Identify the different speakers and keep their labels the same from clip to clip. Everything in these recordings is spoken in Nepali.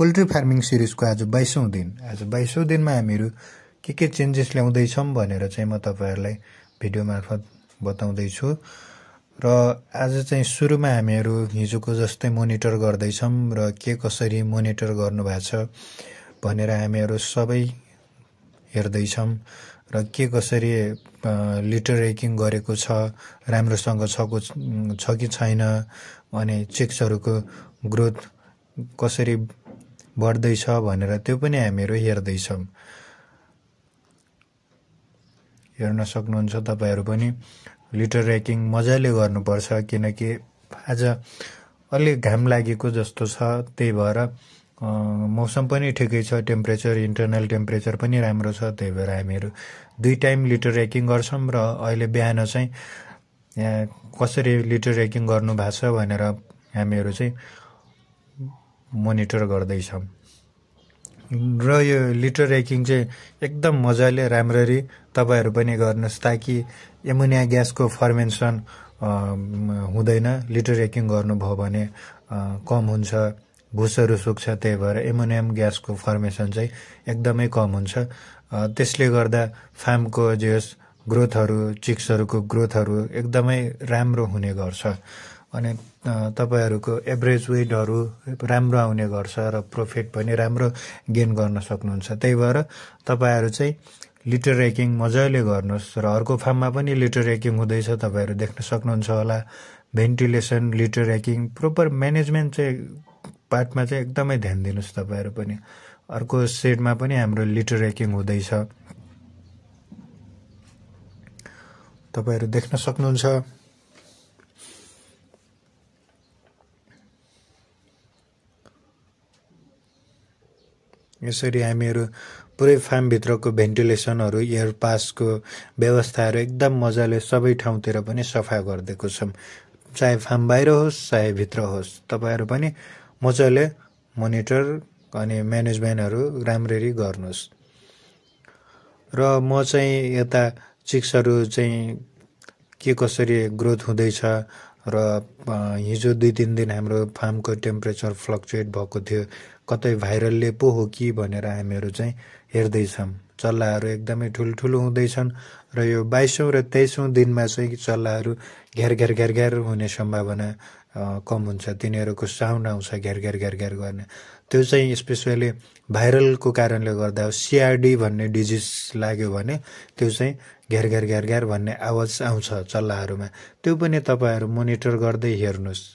Speaker 1: पोल्ट्री फार्मिङ सिरिजको आज बाइसौँ दिन आज बाइसौँ दिनमा हामीहरू के के चेन्जेस ल्याउँदैछौँ भनेर चाहिँ म तपाईँहरूलाई भिडियो मार्फत बताउँदैछु र आज चाहिँ सुरुमा हामीहरू हिजोको जस्तै मोनिटर गर्दैछौँ र के कसरी मोनिटर गर्नुभएको छ भनेर हामीहरू सबै हेर्दैछौँ र के कसरी लिटर रेकिङ गरेको छ राम्रोसँग छ छ कि छैन अनि चिक्सहरूको ग्रोथ कसरी बढ्दैछ भनेर त्यो पनि हामीहरू हेर्दैछौँ हेर्न सक्नुहुन्छ तपाईँहरू पनि लिटर ऱ्याकिङ मजाले गर्नुपर्छ किनकि आज अलिक घाम लागेको जस्तो छ त्यही भएर मौसम पनि ठिकै छ टेम्परेचर इन्टरनल टेम्परेचर पनि राम्रो छ त्यही भएर हामीहरू दुई टाइम लिटर ऱ्याकिङ गर्छौँ र अहिले बिहान चाहिँ यहाँ कसरी लिटर ऱ्याकिङ गर्नु भएको छ भनेर हामीहरू चाहिँ मोनिटर गर्दैछौँ र यो लिटर रेकिङ चाहिँ एकदम मजाले राम्ररी तपाईँहरू पनि गर्नुहोस् ताकि एमोनिया ग्यासको फर्मेन्सन हुँदैन लिटर रेकिङ गर्नुभयो भने कम हुन्छ भुसहरू सुक्छ त्यही भएर एमोनियम ग्यासको फर्मेसन चाहिँ एकदमै कम हुन्छ त्यसले गर्दा फार्मको जे होस् ग्रोथहरू चिक्सहरूको ग्रोथहरू एकदमै राम्रो हुने गर्छ अनि तपाईँहरूको एभरेज वेटहरू राम्रो आउने गर्छ र प्रफिट पनि राम्रो गेन गर्न सक्नुहुन्छ त्यही भएर तपाईँहरू चाहिँ लिटर रेकिङ मजाले गर्नुहोस् र अर्को फार्ममा पनि लिटर रेकिङ हुँदैछ तपाईँहरू देख्न सक्नुहुन्छ होला ventilation litter raking proper management चाहिँ पार्टमा चाहिँ एकदमै ध्यान दिनुहोस् तपाईँहरू पनि अर्को सेडमा पनि हाम्रो लिटर रेकिङ हुँदैछ तपाईँहरू देख्न सक्नुहुन्छ यसरी हामीहरू पुरै फार्मभित्रको भेन्टिलेसनहरू एयर पासको व्यवस्थाहरू एकदम मजाले सबै ठाउँतिर पनि सफा गरिदिएको छौँ चाहे फार्म बाहिर होस् चाहे भित्र होस् तपाईँहरू पनि मजाले मोनिटर अनि म्यानेजमेन्टहरू राम्ररी गर्नुहोस् र म चाहिँ यता चिक्सहरू चाहिँ के कसरी ग्रोथ हुँदैछ र हिजो दुई तिन दिन हाम्रो फार्मको टेम्परेचर फ्लक्चुएट भएको थियो कतै भाइरलले पो हो कि भनेर हामीहरू चाहिँ हेर्दैछौँ चल्लाहरू एकदमै ठुल्ठुलो हुँदैछन् र यो बाइसौँ र तेइसौँ दिनमा चाहिँ चल्लाहरू घेर घेर घेर घेर हुने सम्भावना कम हुन्छ तिनीहरूको साउन्ड आउँछ घेर घेर घेर घेर गर्ने त्यो चाहिँ स्पेसली भाइरलको कारणले गर्दा सिआरडी भन्ने डिजिज लाग्यो भने त्यो चाहिँ घेर घेर घेर घेर भन्ने आवाज आउँछ चल्लाहरूमा त्यो पनि तपाईँहरू मोनिटर गर्दै हेर्नुहोस्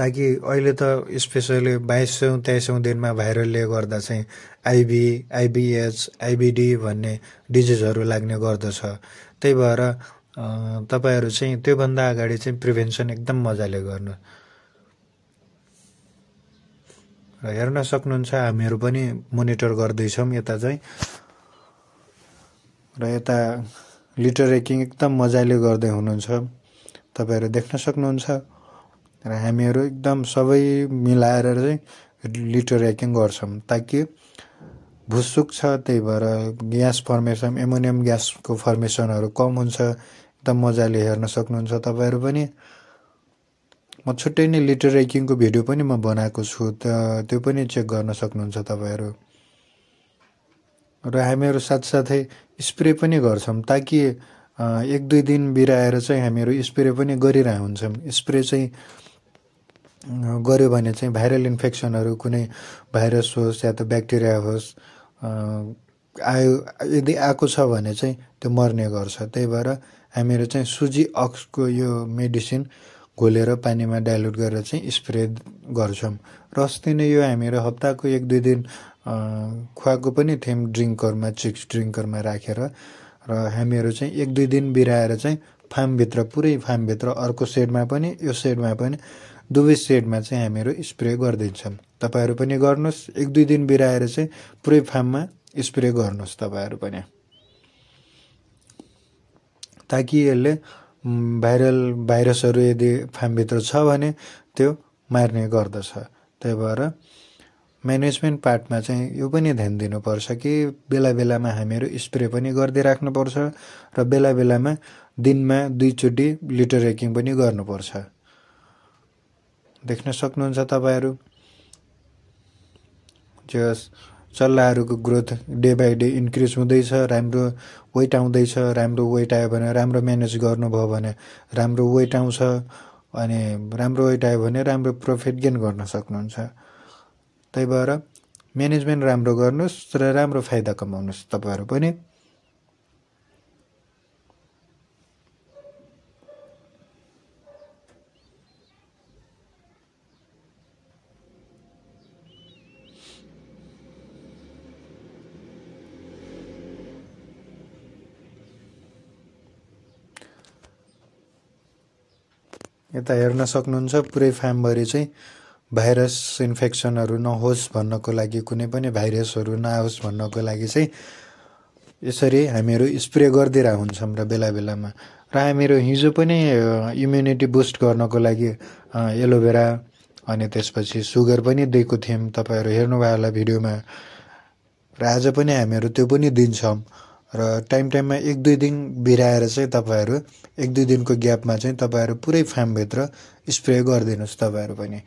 Speaker 1: ताकि अहिले त स्पेसली बाइसौँ तेइसौँ दिनमा भाइरलले गर्दा चाहिँ आइबी आइबिएच आइबिडी भन्ने डिजिजहरू लाग्ने गर्दछ त्यही भएर तपाईँहरू चाहिँ त्योभन्दा अगाडि चाहिँ प्रिभेन्सन एकदम मजाले गर्नु र हेर्न सक्नुहुन्छ हामीहरू पनि मोनिटर गर्दैछौँ यता चाहिँ र यता लिटरेकिङ एकदम मजाले गर्दै हुनुहुन्छ तपाईँहरू देख्न सक्नुहुन्छ र हामीहरू एकदम सबै मिलाएर चाहिँ लिटर ऱ्याकिङ गर्छौँ ताकि भुसुक छ त्यही भएर ग्यास फर्मेसन एमोनियम ग्यासको फर्मेसनहरू कम हुन्छ एकदम मजाले हेर्न सक्नुहुन्छ तपाईँहरू पनि म छुट्टै नै लिटर ऱ्याकिङको भिडियो पनि म बनाएको छु त त्यो पनि चेक गर्न सक्नुहुन्छ तपाईँहरू र हामीहरू साथसाथै स्प्रे पनि गर्छौँ ताकि एक दुई दिन बिराएर चाहिँ हामीहरू स्प्रे पनि गरिरह हुन्छौँ स्प्रे चाहिँ गऱ्यो भने चाहिँ भाइरल इन्फेक्सनहरू कुनै भाइरस होस् या त ब्याक्टेरिया होस् आयो यदि आएको छ भने चाहिँ त्यो मर्ने गर्छ त्यही भएर हामीहरू चाहिँ सुजी अक्सको यो मेडिसिन घोलेर पानीमा डाइल्युट गरेर चाहिँ स्प्रे गर्छौँ र अस्ति नै यो हामीहरू हप्ताको एक दुई दिन खुवाएको पनि थियौँ ड्रिङ्कहरूमा चिक्स ड्रिङ्कहरूमा राखेर र हामीहरू चाहिँ एक दुई दिन बिराएर चाहिँ फार्मभित्र पुरै फार्मभित्र अर्को सेडमा पनि यो सेडमा पनि दुवै सेडमा चाहिँ हामीहरू स्प्रे गरिदिन्छौँ तपाईँहरू पनि गर्नुहोस् एक दुई दिन बिराएर चाहिँ पुरै फार्ममा स्प्रे गर्नुहोस् तपाईँहरू पनि ताकि यसले भाइरल भाइरसहरू यदि फार्मभित्र छ भने त्यो मार्ने गर्दछ त्यही भएर म्यानेजमेन्ट पार्टमा चाहिँ यो पनि ध्यान दिनुपर्छ कि बेला बेलामा हामीहरू स्प्रे पनि गर्दै राख्नुपर्छ र बेला बेलामा दिनमा दुईचोटि लिटर रेकिङ पनि गर्नुपर्छ देख्न सक्नुहुन्छ तपाईँहरू जो चल्लाहरूको growth day by day increase हुँदैछ राम्रो वेट आउँदैछ राम्रो वेट आयो भने राम्रो म्यानेज गर्नुभयो भने राम्रो वेट आउँछ अनि राम्रो वेट आयो भने राम्रो प्रफिट गेन गर्न सक्नुहुन्छ त्यही भएर म्यानेजमेन्ट राम्रो गर्नुहोस् र राम्रो फाइदा कमाउनुहोस् तपाईँहरू पनि यता हेर्न सक्नुहुन्छ पुरै फार्मभरि चाहिँ भाइरस इन्फेक्सनहरू नहोस् भन्नको लागि कुनै पनि भाइरसहरू नआओस् भन्नको लागि चाहिँ यसरी हामीहरू स्प्रे गरिदिरहेको हुन्छौँ र बेला बेलामा र हामीहरू हिजो पनि इम्युनिटी बुस्ट गर्नको लागि एलोभेरा अनि त्यसपछि सुगर पनि दिएको थियौँ तपाईँहरू हेर्नुभयो होला भिडियोमा र आज पनि हामीहरू त्यो पनि दिन्छौँ र टाइम टाइममा एक दुई दिन बिराएर चाहिँ तपाईँहरू एक दुई दिनको ग्यापमा चाहिँ तपाईँहरू पुरै फार्मभित्र स्प्रे गरिदिनुहोस् तपाईँहरू पनि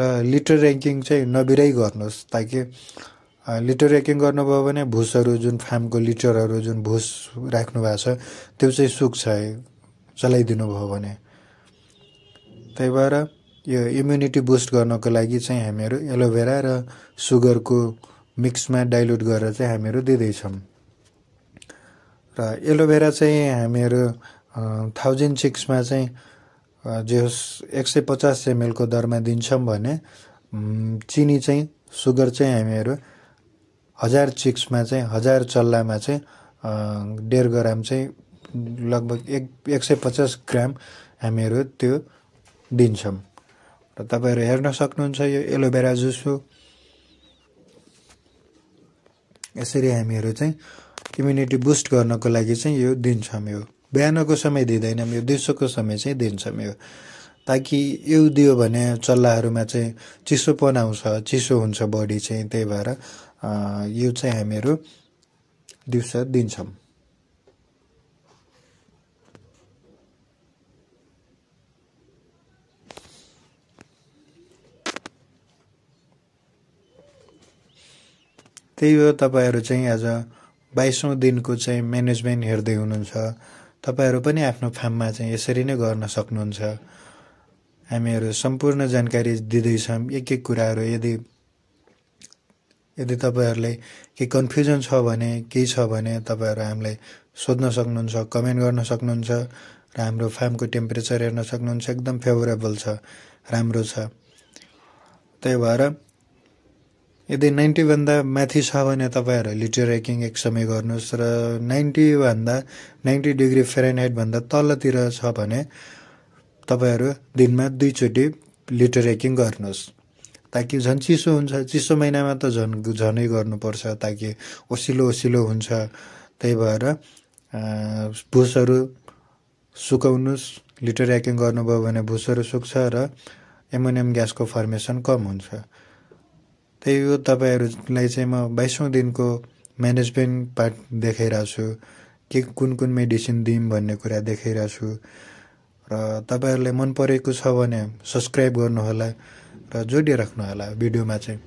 Speaker 1: र लिटर ऱ्याङ्किङ चाहिँ नबिराइ गर्नुहोस् ताकि लिटर ऱ्याकिङ गर्नुभयो भने भुसहरू जुन फार्मको लिटरहरू जुन भुस राख्नु भएको छ त्यो चाहिँ सुक्छ है चलाइदिनु भयो भने त्यही भएर यो इम्युनिटी बुस्ट गर्नको लागि चाहिँ हामीहरू एलोभेरा र सुगरको मिक्समा डाइल्युट गरेर चाहिँ हामीहरू दिँदैछौँ र एलोभेरा चाहिँ हामीहरू थाउजन्ड सिक्समा चाहिँ जे होस् एक सय पचास एमएलको दरमा दिन्छौँ भने चिनी चाहिँ सुगर चाहिँ हामीहरू हजार चिक्समा चाहिँ हजार चल्लामा चाहिँ डेढ ग्राम चाहिँ लगभग एक एक सय पचास ग्राम हामीहरू त्यो दिन्छौँ र तपाईँहरू हेर्न सक्नुहुन्छ यो एलोभेरा जुस हो यसरी हामीहरू चाहिँ इम्युनिटी बुस्ट गर्नको लागि चाहिँ यो दिन्छौँ यो बिहानको समय दिँदैनौँ यो दिउँसोको समय चाहिँ दिन्छौँ यो ताकि यो दियो भने चल्लाहरूमा चाहिँ चिसोपन आउँछ चिसो हुन्छ बडी चाहिँ त्यही भएर यो चाहिँ हामीहरू दिउँसो दिन्छौँ त्यही हो तपाईँहरू चाहिँ आज बाइसौँ दिनको चाहिँ म्यानेजमेन्ट हेर्दै हुनुहुन्छ तपाईँहरू पनि आफ्नो फार्ममा चाहिँ यसरी नै गर्न सक्नुहुन्छ हामीहरू सम्पूर्ण जानकारी दिँदैछौँ एक एक कुराहरू यदि यदि तपाईँहरूलाई केही कन्फ्युजन छ भने केही छ भने तपाईँहरू हामीलाई सोध्न सक्नुहुन्छ कमेन्ट गर्न सक्नुहुन्छ र हाम्रो फार्मको टेम्परेचर हेर्न सक्नुहुन्छ एकदम फेभरेबल छ राम्रो छ त्यही भएर यदि नाइन्टीभन्दा माथि छ भने तपाईँहरू लिटर रेकिङ एक समय गर्नुहोस् र नाइन्टीभन्दा नाइन्टी डिग्री फेरेनहाइटभन्दा तलतिर छ भने तपाईँहरू दिनमा दुईचोटि लिटर रेकिङ गर्नुहोस् ताकि झन् चिसो हुन्छ चिसो महिनामा त झन् झनै गर्नुपर्छ ताकि ओसिलो ओसिलो हुन्छ त्यही भएर भुसहरू सुकाउनुहोस् लिटर ऱ्याकिङ गर्नुभयो भने भुसहरू सुक्छ र एमोनियम ग्यासको फर्मेसन कम हुन्छ त्यही हो तपाईँहरूलाई चाहिँ म बाइसौँ दिनको म्यानेजमेन्ट पार्ट देखाइरहेको छु के कुन कुन मेडिसिन दिउँ भन्ने कुरा देखाइरहेको छु र तपाईँहरूलाई मन परेको छ भने सब्सक्राइब गर्नुहोला र जोडिराख्नुहोला भिडियोमा चाहिँ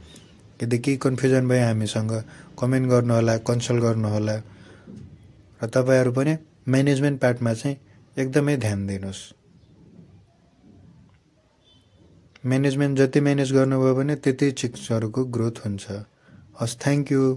Speaker 1: यदि केही कन्फ्युजन भयो हामीसँग कमेन्ट गर्नुहोला कन्सल्ट गर्नुहोला र तपाईँहरू पनि म्यानेजमेन्ट पार्टमा चाहिँ एकदमै ध्यान दिनुहोस् म्यानेजमेन्ट जति म्यानेज गर्नुभयो भने त्यति चिक्सहरूको ग्रोथ हुन्छ हस् थ्याङ्क यू